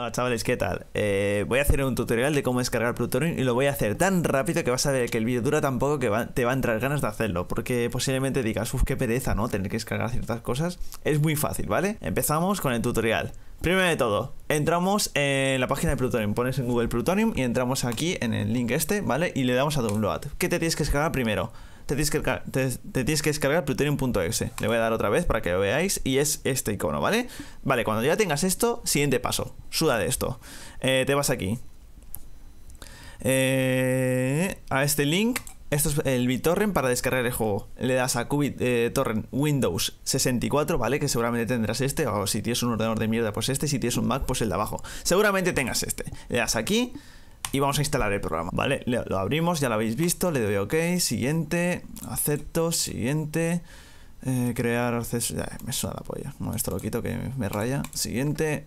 Hola chavales, ¿qué tal? Eh, voy a hacer un tutorial de cómo descargar Plutonium y lo voy a hacer tan rápido que vas a ver que el vídeo dura tan poco que te va a entrar ganas de hacerlo, porque posiblemente digas, uff, qué pereza, ¿no? Tener que descargar ciertas cosas. Es muy fácil, ¿vale? Empezamos con el tutorial. Primero de todo, entramos en la página de Plutonium, pones en Google Plutonium y entramos aquí en el link este, ¿vale? Y le damos a Download. ¿Qué te tienes que descargar primero? te tienes que, te, tienes que descargar plutonium.exe. Le voy a dar otra vez para que lo veáis y es este icono, ¿vale? Vale, cuando ya tengas esto, siguiente paso. Suda de esto. Eh, te vas aquí. Eh, a este link. Esto es el BitTorrent para descargar el juego. Le das a Qubit eh, Torrent Windows 64, ¿vale? Que seguramente tendrás este. O si tienes un ordenador de mierda, pues este. Si tienes un Mac, pues el de abajo. Seguramente tengas este. Le das aquí y vamos a instalar el programa, ¿vale? Lo abrimos, ya lo habéis visto, le doy OK, siguiente, acepto, siguiente, eh, crear acceso, ya, me suena la polla, bueno, esto lo quito que me raya, siguiente,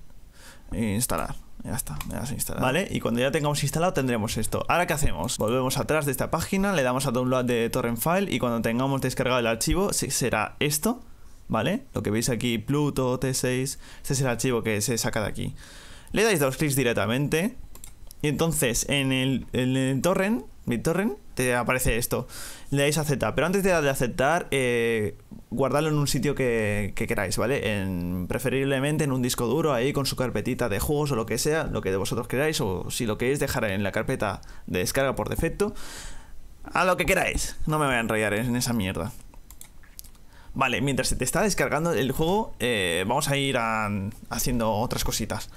instalar. Ya está, ya se instala. Vale, y cuando ya tengamos instalado tendremos esto. Ahora, ¿qué hacemos? Volvemos atrás de esta página, le damos a download de torrent file y cuando tengamos descargado el archivo será esto, ¿vale? Lo que veis aquí, Pluto, T6, este es el archivo que se saca de aquí. Le dais dos clics directamente y entonces en el, torrent, BitTorrent, te aparece esto. Le dais a aceptar. Pero antes de aceptar, eh, guardarlo en un sitio que, queráis, ¿vale? preferiblemente en un disco duro, ahí con su carpetita de juegos o lo que sea, lo que de vosotros queráis, o si lo queréis dejar en la carpeta de descarga por defecto. A lo que queráis. No me voy a enrollar en esa mierda. Vale, mientras se te está descargando el juego, eh, vamos a ir haciendo otras cositas.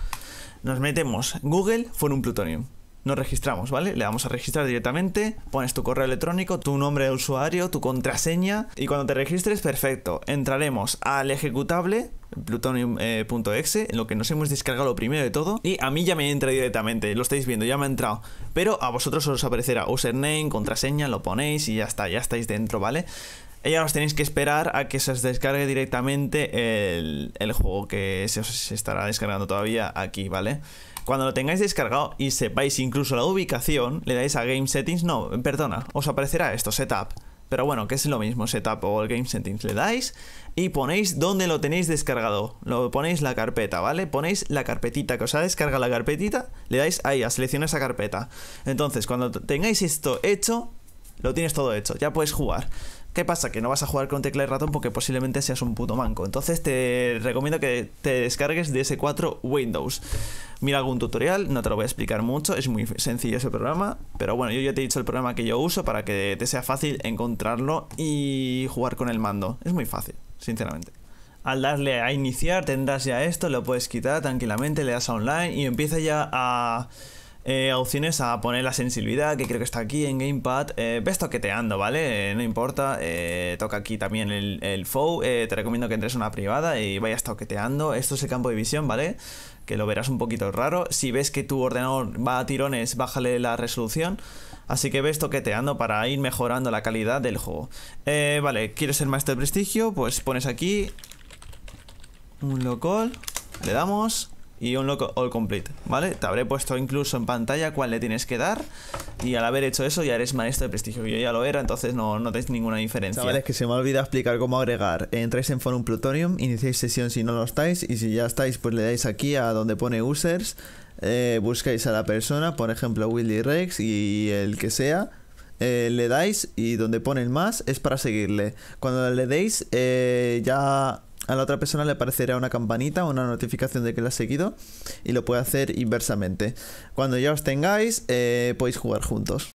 Nos metemos Google Forum Plutonium. Nos registramos, ¿vale? Le damos a registrar directamente, pones tu correo electrónico, tu nombre de usuario, tu contraseña y cuando te registres, perfecto. Entraremos al ejecutable plutonium.exe, en lo que nos hemos descargado primero de todo. Y a mí ya me entra directamente, lo estáis viendo, ya me ha entrado. Pero a vosotros os aparecerá username, contraseña, lo ponéis y ya está, ya estáis dentro, ¿vale? ya os tenéis que esperar a que se os descargue directamente el, juego que se os estará descargando todavía aquí, ¿vale? Cuando lo tengáis descargado y sepáis incluso la ubicación, le dais a Game Settings, no, perdona, os aparecerá esto, Setup. Pero bueno, que es lo mismo, Setup o Game Settings. Le dais y ponéis donde lo tenéis descargado. Lo ponéis la carpeta, ¿vale? Ponéis la carpetita que os ha descargado la carpetita, le dais ahí a seleccionar esa carpeta. Entonces, cuando tengáis esto hecho, lo tienes todo hecho, ya puedes jugar. ¿Qué pasa? Que no vas a jugar con tecla y ratón porque posiblemente seas un puto manco. Entonces te recomiendo que te descargues DS4 Windows. Mira algún tutorial, no te lo voy a explicar mucho, es muy sencillo ese programa. Pero bueno, yo ya te he dicho el programa que yo uso para que te sea fácil encontrarlo y jugar con el mando. Es muy fácil, sinceramente. Al darle a iniciar tendrás ya esto, lo puedes quitar tranquilamente, le das a online y empieza ya a opciones eh, a poner la sensibilidad, que creo que está aquí en Gamepad. Eh, ves toqueteando, ¿vale? Eh, no importa. Eh, toca aquí también el, el FOW. te recomiendo que entres a una privada y vayas toqueteando. Esto es el campo de visión, ¿vale? Que lo verás un poquito raro. Si ves que tu ordenador va a tirones, bájale la resolución. Así que ves toqueteando para ir mejorando la calidad del juego. vale, ¿quieres ser maestro de Prestigio? Pues pones aquí un local, le damos y un loco all complete, ¿vale? Te habré puesto incluso en pantalla cuál le tienes que dar y al haber hecho eso ya eres maestro de prestigio. Yo ya lo era, entonces no, no tenéis ninguna diferencia. es que se me ha olvidado explicar cómo agregar. Entráis en Forum Plutonium, iniciáis sesión si no lo estáis y si ya estáis pues le dais aquí a donde pone users, eh, buscáis a la persona, por ejemplo Willy Rex y el que sea. Eh, le dais y donde pone el más es para seguirle. Cuando le deis eh, ya a la otra persona le aparecerá una campanita o una notificación de que la ha seguido y lo puede hacer inversamente. Cuando ya os tengáis, eh, podéis jugar juntos.